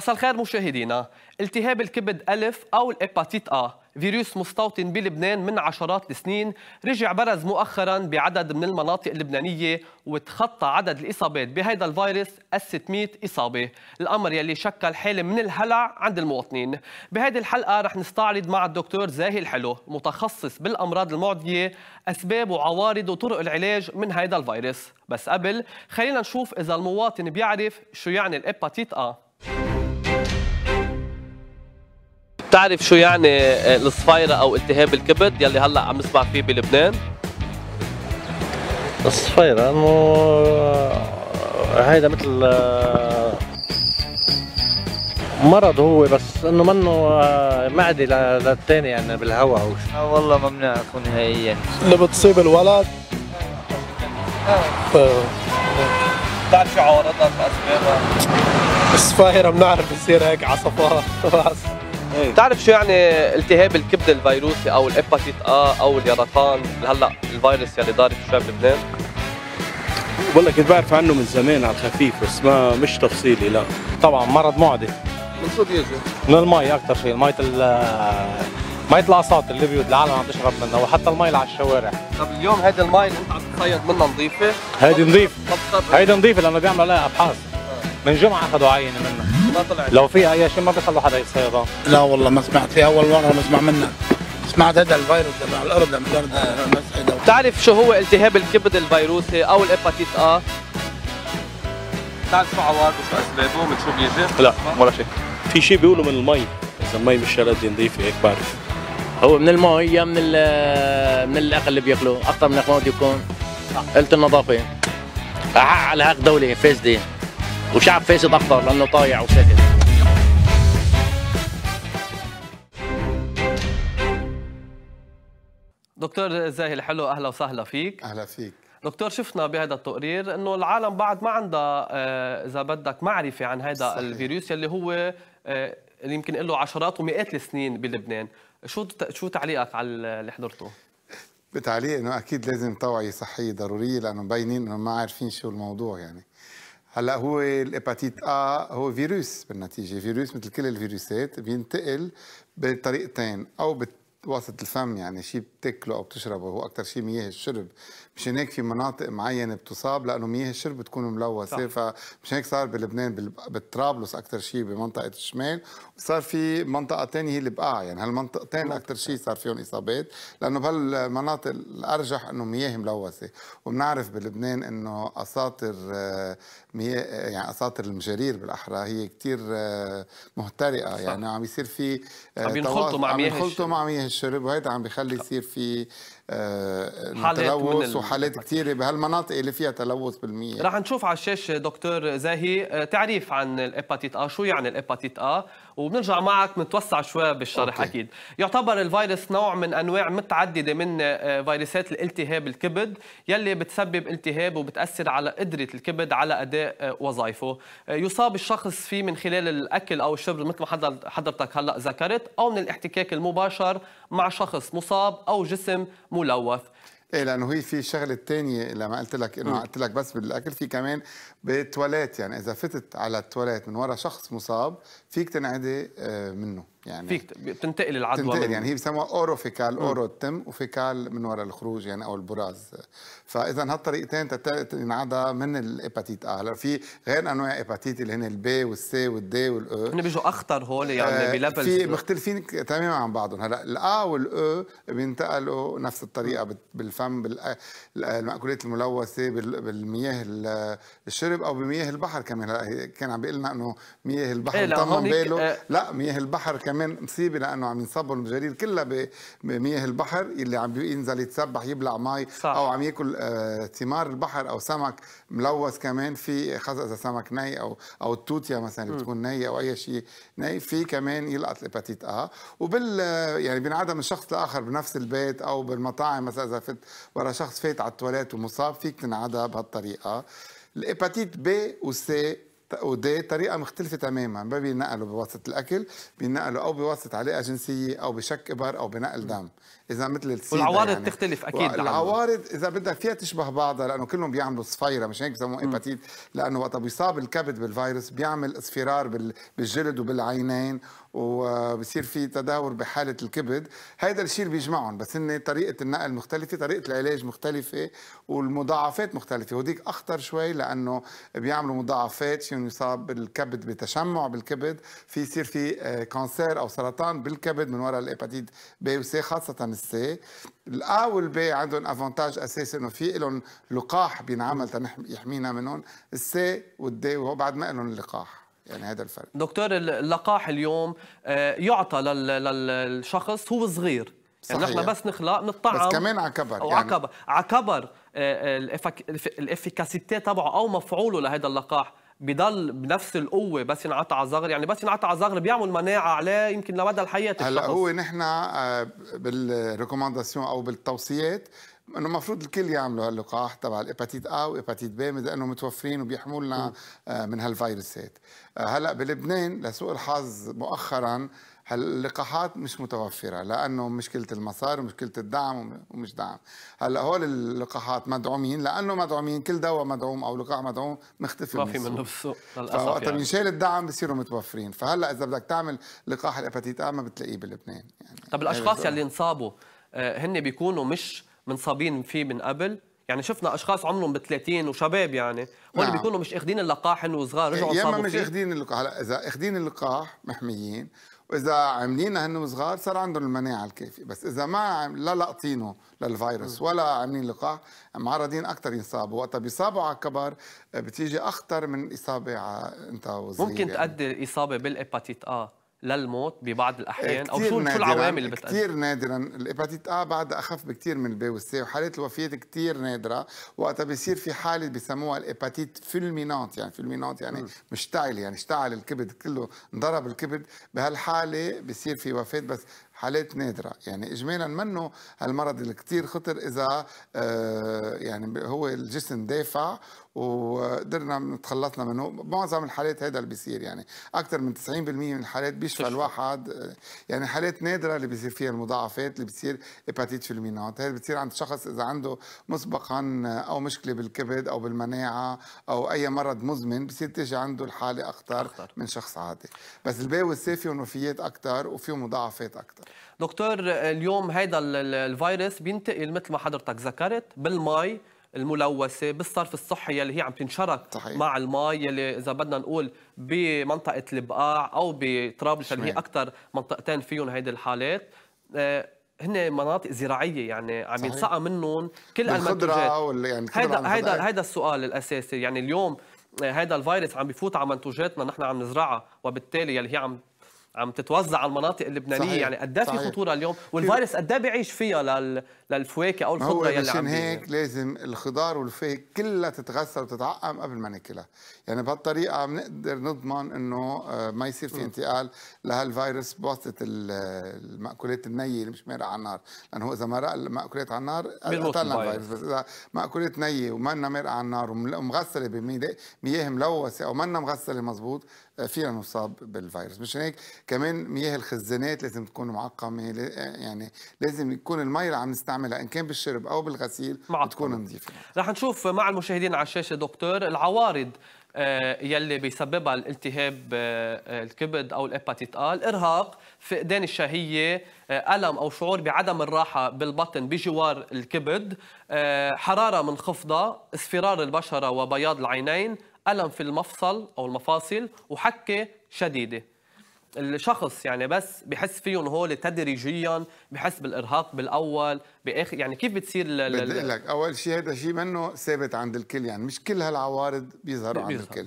مساء الخير مشاهدينا التهاب الكبد ألف أو الإباتيت أ فيروس مستوطن بلبنان من عشرات السنين رجع برز مؤخرا بعدد من المناطق اللبنانية وتخطى عدد الإصابات بهذا الفيروس ال 600 إصابة الأمر يلي شكل حالة من الهلع عند المواطنين بهذه الحلقة رح نستعرض مع الدكتور زاهي الحلو متخصص بالأمراض المعدية أسباب وعوارض وطرق العلاج من هذا الفيروس بس قبل خلينا نشوف إذا المواطن بيعرف شو يعني الإباتيت أ بتعرف شو يعني آه، الصفايره أو التهاب الكبد يلي هلا عم نسمع فيه بلبنان؟ الصفيرة إنه هيدا مثل آه، مرض هو بس انه منه آه، معدي للثاني يعني بالهواء او شيء والله ما بنعرفه نهائيا اللي بتصيب الولد بتعرف شو عوارضها بأسبابها الصفايرة بنعرف بصير هيك عصفات إيه. بتعرف شو يعني التهاب الكبد الفيروسي او الابتيت ا او اليرقان هلا الفيروس يلي ضارب شباب لبنان والله كنت بعرف عنه من زمان على الخفيف بس ما مش تفصيلي لا طبعا مرض معدي من شو بيجي؟ من المي اكثر شيء المي مية العصات اللي بيوت العالم عم تشرب منها وحتى المي اللي على الشوارع طب اليوم هيدي المي اللي انت عم تتصيد منها نظيفة؟ هيدي نظيفة هيدي نظيفة لأنه بيعملوا عليها أبحاث آه. من جمعة أخذوا عينة منها ما طلعت لو في اي شيء ما بيخلوا حدا يصيدها لا والله ما سمعت فيها اول مره بسمع منك سمعت هذا الفيروس تبع الارض من بتعرف شو هو التهاب الكبد الفيروسي او الهيباتيت ا؟ بتعرف شو عوارضه شو اسبابه بتشوف بيجي؟ لا ولا شيء في شيء بيقولوا من المي اذا المي مش شرد نظيفه هيك بعرف هو من المي يا من من الاكل اللي بياكلوه اكثر من ما بده يكون قلت النظافه على هاك دوله فاسده وشعب فاسد اكثر لانه طايع وساكت دكتور زاهي الحلو اهلا وسهلا فيك اهلا فيك دكتور شفنا بهذا التقرير انه العالم بعد ما عندها آه، اذا بدك معرفه عن هذا الفيروس يلي هو آه، اللي يمكن له عشرات ومئات السنين بلبنان شو شو تعليقك على اللي حضرته بتعليق انه اكيد لازم توعيه صحيه ضروريه لانه مبينين انه ما عارفين شو الموضوع يعني هلا هو الهباتيت ا هو فيروس بالنتيجه فيروس مثل كل الفيروسات بينتقل بطريقتين او بواسطه الفم يعني شيء بتاكله او بتشربه هو اكثر شيء مياه الشرب مش هيك في مناطق معينه بتصاب لانه مياه الشرب بتكون ملوثه فمشان هيك صار بلبنان بطرابلس اكثر شيء بمنطقه الشمال وصار في منطقه ثانيه هي البقاع يعني هالمنطقتين اكثر شيء صار فيهم اصابات لانه بهالمناطق الارجح انه مياه ملوثه وبنعرف بلبنان انه اساطر آه، مياه يعني اساطر المجارير بالاحرى هي كثير آه، مهترئه يعني عم يصير في آه، عم ينخلطوا مع مياه الشرب مع مياه الشرب وهيدا عم بخلي يصير في آه، تلوث وحالات كثيره بهالمناطق اللي فيها تلوث بالمية رح نشوف على الشاشه دكتور زاهي آه، تعريف عن الاباتيت ا شو يعني الاباتيت ا وبنرجع معك بنتوسع شوي بالشرح أوكي. اكيد يعتبر الفيروس نوع من انواع متعدده من آه، فيروسات الالتهاب الكبد يلي بتسبب التهاب وبتاثر على قدره الكبد على اداء آه، وظائفه آه، يصاب الشخص فيه من خلال الاكل او الشرب مثل ما حضرتك هلا ذكرت او من الاحتكاك المباشر مع شخص مصاب او جسم ملوث ايه لانه هي في شغله ثانيه لما قلت لك انه قلت لك بس بالاكل في كمان بالتواليت يعني اذا فتت على التواليت من ورا شخص مصاب فيك تنعدي آه، منه يعني فيك بتنتقل العدوى بتنتقل يعني هي بسموها اورو فيكال اورو التم وفيكال من وراء الخروج يعني او البراز فاذا هالطريقتين تنعدى من الايباتيت ا هلا في غير انواع ايباتيت اللي هن البي والسي والدي والاو هن بيجوا اخطر هول آه، يعني بليفلز في مختلفين تماما عن بعضهم هلا الا والاو بينتقلوا نفس الطريقه بالفم بالمأكولات آه، آه، الملوثه بالمياه الشرب او بمياه البحر كمان هلا كان عم بيقول لنا انه مياه البحر إيه طمن باله لا مياه البحر كمان كمان مصيبه لانه عم ينصبوا المجاريد كلها بمياه البحر اللي عم ينزل يتسبح يبلع مي صح. او عم ياكل آه، ثمار آه البحر او سمك ملوث كمان في خاصه اذا سمك ني او او التوتيا مثلا اللي بتكون ني او اي شيء ني في كمان يلقط الهباتيت اه وبال يعني بينعدم من شخص لاخر بنفس البيت او بالمطاعم مثلا اذا فت ورا شخص فات على التواليت ومصاب فيك تنعدى بهالطريقه الهباتيت بي وسي ودي طريقه مختلفه تماما ما بينقلوا بواسطه الاكل بينقلوا او بواسطه علاقه جنسيه او بشك ابر او بنقل دم اذا مثل السيدا والعوارض يعني. تختلف اكيد العوارض اذا بدك فيها تشبه بعضها لانه كلهم بيعملوا صفيره مش هيك بسموه ايباتيت لانه وقت بيصاب الكبد بالفيروس بيعمل اصفرار بالجلد وبالعينين وبصير في تدهور بحاله الكبد هذا الشيء اللي بيجمعهم بس ان طريقه النقل مختلفه طريقه العلاج مختلفه والمضاعفات مختلفه وديك اخطر شوي لانه بيعملوا مضاعفات شيء يصاب الكبد بتشمع بالكبد في يصير في آه، كانسير او سرطان بالكبد من وراء الهيباتيت بي وسي خاصه السي الا والبي عندهم افونتاج اساسي انه في لهم لقاح بينعمل يحمينا منهم السي والدي وهو بعد ما لهم لقاح يعني هذا الفرق دكتور اللقاح اليوم آه، يعطى للشخص هو صغير صحيح. يعني نحن بس نخلق نطعم بس كمان على كبر يعني... على كبر آه، الافيكاسيتي تبعه او مفعوله لهذا اللقاح بضل بنفس القوة بس ينعطى على الزغر يعني بس ينعطى على الزغر بيعمل مناعة عليه يمكن لمدى الحياة هلا هو نحن آه، بالريكومنداسيون أو بالتوصيات انه المفروض الكل يعملوا هاللقاح تبع الاباتيت ا واباتيت بي لانه متوفرين وبيحموا لنا آه، من هالفيروسات آه، هلا بلبنان لسوء الحظ مؤخرا هاللقاحات مش متوفره لانه مشكله المصاري ومشكله الدعم ومش دعم هلا هول اللقاحات مدعومين لانه مدعومين كل دواء مدعوم او لقاح مدعوم مختفي ما في منه بالسوق للاسف فوقت يعني. ينشال الدعم بصيروا متوفرين فهلا اذا بدك تعمل لقاح الاباتيت ا ما بتلاقيه بلبنان يعني طب الاشخاص يلي انصابوا آه، هن بيكونوا مش منصابين فيه من قبل يعني شفنا اشخاص عمرهم ب 30 وشباب يعني هون نعم. بيكونوا مش اخذين اللقاح انه صغار رجعوا يا اما مش اخذين اللقاح هلا اذا اخذين اللقاح محميين واذا عاملينها هن صغار صار عندهم المناعه الكافيه بس اذا ما لا لاقطينه للفيروس ولا عاملين لقاح معرضين اكثر ينصابوا وقتها بيصابوا على كبر بتيجي اخطر من اصابه على انت وصغير ممكن يعني. تؤدي اصابه بالاباتيت اه للموت ببعض الاحيان او شو شو العوامل اللي كثير نادرا الهيباتيت ا بعد اخف بكثير من البي والسي وحالات الوفاه كثير نادره وقتها بيصير في حاله بسموها الهيباتيت فيلمينات يعني فيلمينات يعني مشتعله يعني اشتعل الكبد كله انضرب الكبد بهالحاله بيصير في وفاه بس حالات نادرة يعني إجمالا منه هالمرض اللي كتير خطر إذا آه، يعني هو الجسم دافع وقدرنا نتخلصنا منه معظم الحالات هذا اللي بيصير يعني أكثر من 90% من الحالات بيشفى الواحد يعني حالات نادرة اللي بيصير فيها المضاعفات اللي بتصير هيباتيت فيلمينات هي بتصير عند شخص إذا عنده مسبقا أو مشكلة بالكبد أو بالمناعة أو أي مرض مزمن بصير تيجي عنده الحالة أخطر, أخطر. من شخص عادي بس الباوي السافي والوفيات أكثر وفيه مضاعفات أكثر دكتور اليوم هذا الفيروس بينتقل مثل ما حضرتك ذكرت بالماء الملوثه بالصرف الصحي اللي هي عم تنشرك صحيح. مع الماء اللي اذا بدنا نقول بمنطقه البقاع او بطرابلس اللي هي اكثر منطقتين فيهم هيدي الحالات آه، هن مناطق زراعيه يعني عم ينسقى منهم كل المنتجات يعني هيدا هيدا هيدا السؤال الاساسي يعني اليوم هذا آه، الفيروس عم بفوت على منتوجاتنا نحن عم نزرعها وبالتالي يلي هي عم عم تتوزع على المناطق اللبنانيه صحيح. يعني قد إيه في خطوره اليوم والفيروس قد إيه بيعيش فيها لل... للفواكه او الخضره يلي عشان هيك لازم الخضار والفواكه كلها تتغسل وتتعقم قبل ما ناكلها يعني بهالطريقه بنقدر نضمن انه آه، ما يصير في انتقال لهالفيروس بواسطه المأكولات النيه اللي مش مارقه على النار لانه اذا مرق المأكولات على النار قتلنا الفيروس بس اذا مأكولات نيه وما مارقه على النار ومغسله بمياه ملوثه او ما مغسله مزبوط فينا نصاب بالفيروس مش هيك كمان مياه الخزانات لازم تكون معقمه يعني لازم يكون المي اللي عم نستعملها ان كان بالشرب او بالغسيل تكون نظيفه رح نشوف مع المشاهدين على الشاشه دكتور العوارض آه، يلي بيسببها الالتهاب آه، الكبد او الهيباتيت ال ارهاق فقدان الشهيه آه، الم او شعور بعدم الراحه بالبطن بجوار الكبد حراره منخفضه اصفرار البشره وبياض العينين ألم في المفصل أو المفاصل وحكة شديدة الشخص يعني بس بحس فيهم هول تدريجيا بحس بالارهاق بالاول باخر يعني كيف بتصير ل... بدي لك اول شيء هذا شيء منه ثابت عند الكل يعني مش كل هالعوارض بيظهروا عند الكل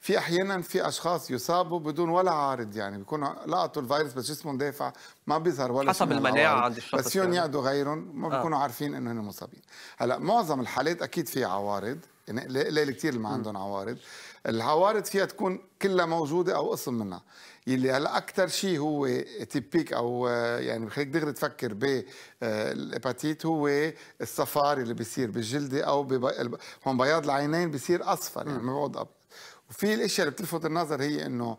في احيانا في اشخاص يصابوا بدون ولا عارض يعني بيكونوا لقطوا الفيروس بس جسمهم دافع ما بيظهر ولا حسب المناعه عند الشخص بس فيهم يعني. يقعدوا غيرهم ما آه. بيكونوا آه. عارفين انهم مصابين هلا معظم الحالات اكيد في عوارض يعني قليل كثير اللي ما عندهم عوارض العوارض فيها تكون كلها موجوده او قسم منها يلي هلا اكثر شيء هو تيبيك او آه، يعني بخليك دغري تفكر بالهيباتيت آه، هو الصفار اللي بيصير بالجلده او هون بياض العينين بيصير اصفر يعني ما ابيض وفي الاشياء اللي بتلفت النظر هي انه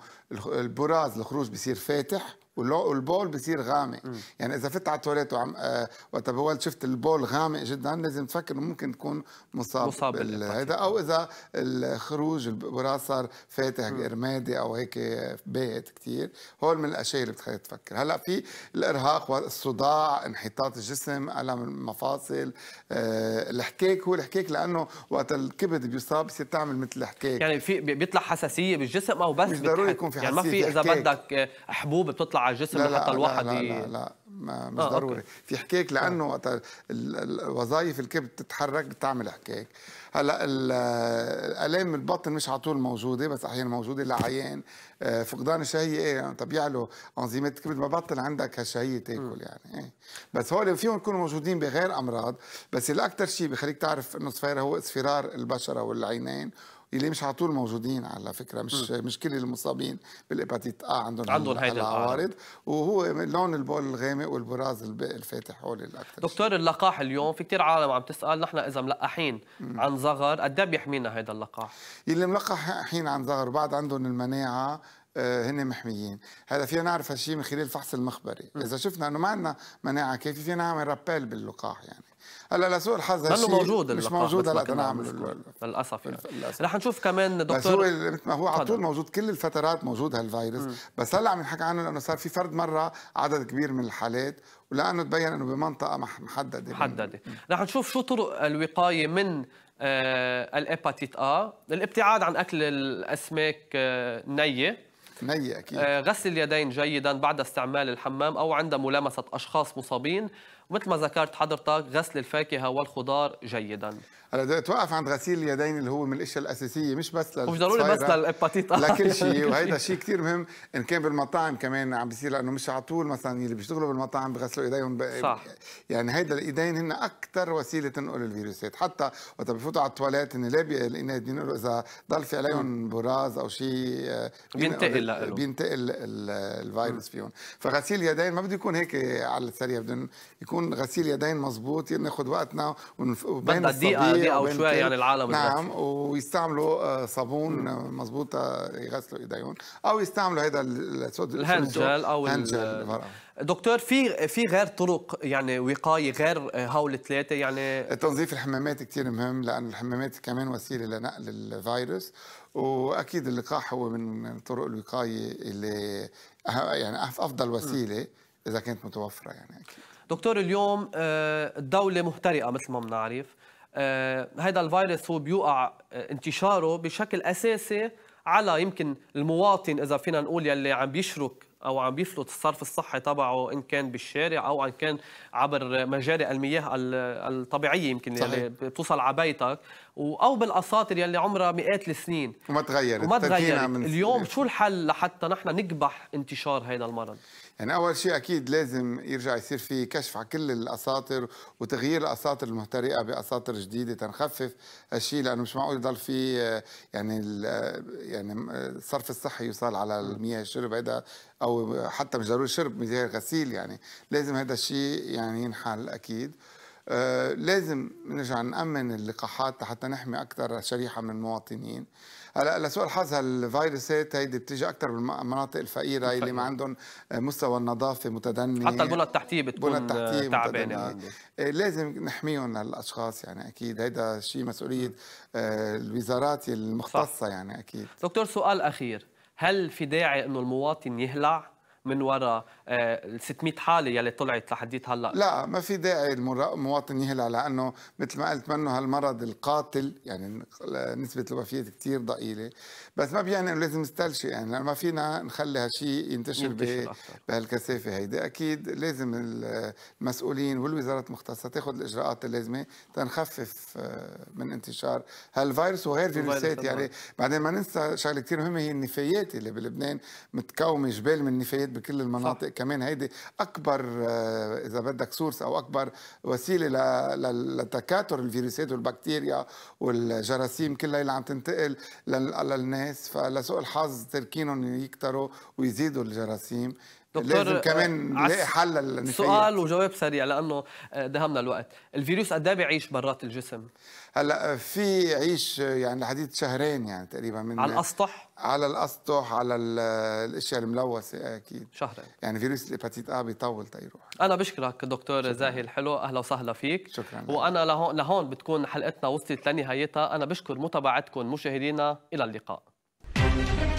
البراز الخروج بيصير فاتح والبول بصير غامق يعني اذا فت على التواليت وعم آه، وقت بولت شفت البول غامق جدا لازم تفكر انه ممكن تكون مصاب, مصاب هذا او اذا الخروج البراز صار فاتح رمادي او هيك باهت كثير هول من الاشياء اللي بتخليك تفكر هلا في الارهاق والصداع انحطاط الجسم الم المفاصل آه الحكاك هو الحكاك لانه وقت الكبد بيصاب بصير تعمل مثل الحكاك يعني في بيطلع حساسيه بالجسم او بس مش ضروري يكون في حساسيه يعني ما في اذا بدك آه، حبوب بتطلع على الجسم لا لحتى الواحد لا لا, لا, لا ما مش آه ضروري أوكي. في حكاك لانه آه. وقت الوظائف الكبد بتتحرك بتعمل حكاك هلا الالام البطن مش على طول موجوده بس احيانا موجوده لعيان آه، فقدان الشهيه ايه يعني طبيعي يعلو انزيمات الكبد ما بطل عندك هالشهيه تاكل يعني إيه. بس هول فيهم يكونوا موجودين بغير امراض بس الاكثر شيء بخليك تعرف انه صفيره هو اصفرار البشره والعينين اللي مش على طول موجودين على فكره مش م. مش كل المصابين بالهيباتيت ا عندهم عندهم هيدي العوارض وهو لون البول الغامق والبراز الفاتح هول الاكثر دكتور اللقاح اليوم في كثير عالم عم تسال نحن اذا ملقحين م. عن صغر قد ايه بيحمينا هذا اللقاح؟ اللي ملقحين عن صغر بعد عندهم المناعه آه، هن محميين هذا فينا نعرف هالشيء من خلال الفحص المخبري اذا شفنا انه ما عندنا مناعه كافيه فينا نعمل رابيل باللقاح يعني هلا لسوء الحظ هالشيء موجود مش موجود هلا نعمل للاسف يعني رح نشوف كمان دكتور بس هو مثل ما هو على طول موجود كل الفترات موجود هالفيروس بس هلا عم نحكي عنه لانه صار في فرد مره عدد كبير من الحالات ولانه تبين انه بمنطقه محدده محدده رح نشوف شو طرق الوقايه من آه الاباتيت ا الابتعاد عن اكل الاسماك آه نيه نية أكيد. آه، غسل اليدين جيدا بعد استعمال الحمام أو عند ملامسة أشخاص مصابين ومثل ما ذكرت حضرتك غسل الفاكهه والخضار جيدا هلا اتوقف عند غسيل اليدين اللي هو من الاشياء الاساسيه مش بس مش ضروري بس للاباتيت لكل شيء وهيدا شيء كثير مهم ان كان بالمطاعم كمان عم بيصير لانه مش على طول مثلا اللي بيشتغلوا بالمطاعم بغسلوا ايديهم ب... صح يعني هيدا الايدين هن اكثر وسيله تنقل الفيروسات حتى وقت بفوتوا على التواليت هن لا الاناث بينقلوا اذا ضل في عليهم براز او شيء آه، بينتقل بينتقل الفيروس فيهم فغسيل اليدين ما بده يكون هيك على السريع بدهم يكون يكون غسيل يدين مظبوط ناخذ وقتنا وبين دقيقه دقيقه وشوي يعني العالم نعم ويستعملوا آه، صابون آه، مظبوطه آه، يغسلوا ايديهم او يستعملوا هذا الهاند الهنجل او هاند دكتور في في غير طرق يعني وقايه غير هول الثلاثه يعني تنظيف الحمامات كثير مهم لان الحمامات كمان وسيله لنقل الفيروس واكيد اللقاح هو من طرق الوقايه اللي يعني افضل وسيله اذا كانت متوفره يعني اكيد دكتور اليوم الدولة آه، مهترئة مثل ما بنعرف هذا آه، الفيروس هو بيوقع آه، انتشاره بشكل أساسي على يمكن المواطن إذا فينا نقول يلي عم بيشرك او عم بيفلت الصرف الصحي تبعه ان كان بالشارع او ان كان عبر مجاري المياه الطبيعيه يمكن صحيح. اللي بتوصل على بيتك او بالاساطر يلي عمرها مئات السنين وما تغيرت وما تغيرت من اليوم شو الحل لحتى نحن نكبح انتشار هذا المرض يعني اول شيء اكيد لازم يرجع يصير في كشف على كل الاساطر وتغيير الاساطر المهترئه باساطر جديده تنخفف هالشيء لانه مش معقول يضل في آه، يعني آه، يعني آه، الصرف الصحي يوصل على المياه الشرب هذا او حتى مش ضروري شرب مياه غسيل يعني لازم هذا الشيء يعني ينحل اكيد آه، لازم نرجع نأمن اللقاحات حتى نحمي أكثر شريحة من المواطنين هلا لسوء الحظ هالفيروسات هيدي بتيجي اكثر بالمناطق الفقيره اللي ما عندهم مستوى النظافه متدني حتى البنى التحتيه بتكون تعبانه آه، لازم نحميهم للاشخاص يعني اكيد هيدا شيء مسؤوليه آه، الوزارات المختصه صح. يعني اكيد دكتور سؤال اخير هل في داعي انه المواطن يهلع من وراء ال آه، 600 حاله يلي طلعت لحديت هلا لا ما في داعي المواطن يهلع لانه مثل ما قلت منه هالمرض القاتل يعني نسبه الوفيات كثير ضئيله بس ما بيعني انه لازم نستلشي يعني لأنه ما فينا نخلي هالشيء ينتشر, ينتشر بهالكثافه هيدي اكيد لازم المسؤولين والوزارات المختصه تاخذ الاجراءات اللازمه تنخفف آه، من انتشار هالفيروس وغير فيروسات يعني بعدين ما ننسى شغله كثير مهمه هي النفايات اللي بلبنان متكومه جبال من نفايات بكل المناطق صح. كمان هيدي اكبر آه، اذا بدك سورس او اكبر وسيله لتكاثر الفيروسات والبكتيريا والجراثيم كلها اللي عم تنتقل للناس فلسوء الحظ تركينهم يكتروا ويزيدوا الجراثيم دكتور لازم كمان آه، نلاقي حل سؤال وجواب سريع لانه دهمنا الوقت، الفيروس قد ايه بيعيش برات الجسم؟ هلا في عيش يعني لحديت شهرين يعني تقريبا من على الاسطح على الاسطح على الاشياء الملوثه اكيد شهرين يعني فيروس الهباتيت ا بيطول تيروح انا بشكرك دكتور زاهي الحلو اهلا وسهلا فيك شكرا وانا لهون لهون بتكون حلقتنا وصلت لنهايتها انا بشكر متابعتكم مشاهدينا الى اللقاء